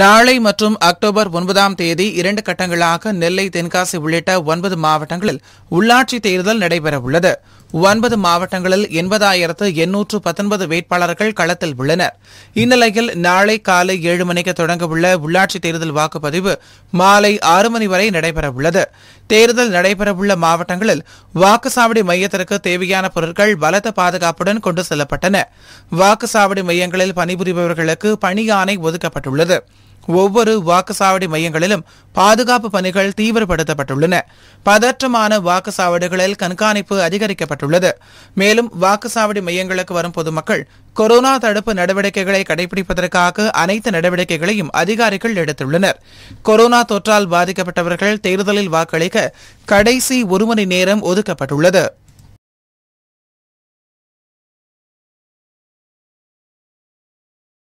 நாளை மற்றும் அக்டோபர் ஒன்பதாம் தேதி இரண்டு கட்டங்களாக நெல்லை தென்காசி உள்ளிட்ட ஒன்பது மாவட்டங்களில் உள்ளாட்சித் தேர்தல் நடைபெறவுள்ளது ஒன்பது மாவட்டங்களில் எண்பதாயிரத்து எண்ணூற்று பத்தொன்பது வேட்பாளர்கள் களத்தில் உள்ளனர் இந்நிலையில் நாளை காலை ஏழு மணிக்கு தொடங்கவுள்ள உள்ளாட்சித் தேர்தல் வாக்குப்பதிவு மாலை ஆறு மணி வரை நடைபெறவுள்ளது தேர்தல் நடைபெறவுள்ள மாவட்டங்களில் வாக்குச்சாவடி மையத்திற்கு தேவையான பொருட்கள் பலத்த பாதுகாப்புடன் கொண்டு செல்லப்பட்டன வாக்குச்சாவடி மையங்களில் பணிபுரிபவர்களுக்கு பணியானை ஒதுக்கப்பட்டுள்ளது ஒவ்வொரு வாக்குச்சாவடி மையங்களிலும் பாதுகாப்பு பணிகள் தீவிரப்படுத்தப்பட்டுள்ளன பதற்றமான வாக்குச்சாவடிகளில் கண்காணிப்பு அதிகரிக்கப்பட்டுள்ளது மேலும் வாக்குச்சாவடி மையங்களுக்கு வரும் பொதுமக்கள் கொரோனா தடுப்பு நடவடிக்கைகளை கடைபிடிப்பதற்காக அனைத்து நடவடிக்கைகளையும் அதிகாரிகள் எடுத்துள்ளனர் கொரோனா தொற்றால் பாதிக்கப்பட்டவர்கள் தேர்தலில் வாக்களிக்க கடைசி ஒரு மணி நேரம் ஒதுக்கப்பட்டுள்ளது